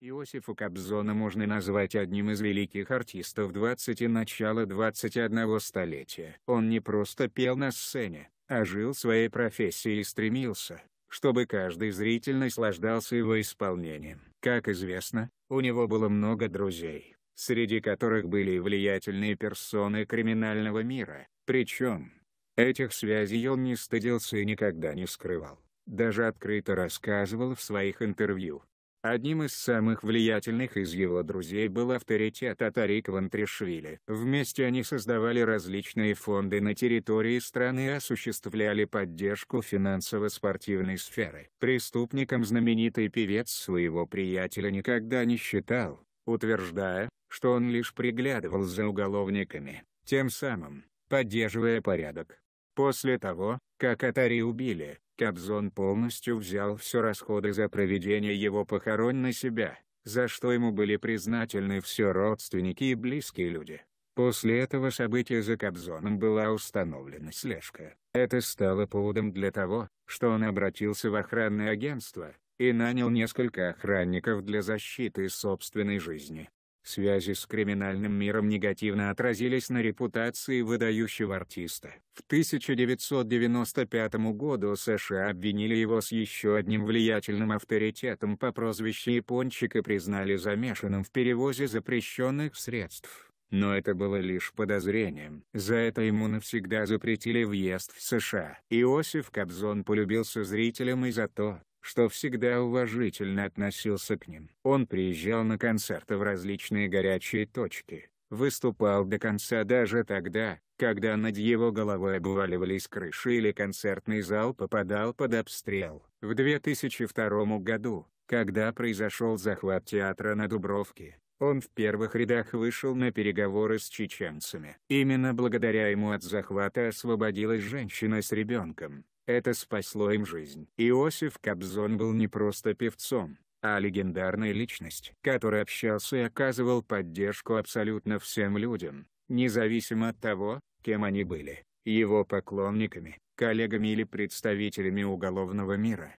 Иосифу Кобзона можно назвать одним из великих артистов 20 и начала 21 столетия. Он не просто пел на сцене, а жил своей профессией и стремился, чтобы каждый зритель наслаждался его исполнением. Как известно, у него было много друзей, среди которых были и влиятельные персоны криминального мира, причем, этих связей он не стыдился и никогда не скрывал. Даже открыто рассказывал в своих интервью, Одним из самых влиятельных из его друзей был авторитет Атари Квантришвили. Вместе они создавали различные фонды на территории страны и осуществляли поддержку финансово-спортивной сферы. Преступником знаменитый певец своего приятеля никогда не считал, утверждая, что он лишь приглядывал за уголовниками, тем самым поддерживая порядок. После того, как Атари убили, Кобзон полностью взял все расходы за проведение его похорон на себя, за что ему были признательны все родственники и близкие люди. После этого события за Кобзоном была установлена слежка. Это стало поводом для того, что он обратился в охранное агентство, и нанял несколько охранников для защиты собственной жизни. Связи с криминальным миром негативно отразились на репутации выдающего артиста. В 1995 году США обвинили его с еще одним влиятельным авторитетом по прозвищу Япончик и признали замешанным в перевозе запрещенных средств. Но это было лишь подозрением. За это ему навсегда запретили въезд в США. Иосиф Кобзон полюбился зрителям и за то, что всегда уважительно относился к ним. Он приезжал на концерты в различные горячие точки, выступал до конца даже тогда, когда над его головой обваливались крыши или концертный зал попадал под обстрел. В 2002 году, когда произошел захват театра на Дубровке, он в первых рядах вышел на переговоры с чеченцами. Именно благодаря ему от захвата освободилась женщина с ребенком, это спасло им жизнь. Иосиф Кобзон был не просто певцом, а легендарной личностью, который общался и оказывал поддержку абсолютно всем людям, независимо от того, кем они были, его поклонниками, коллегами или представителями уголовного мира.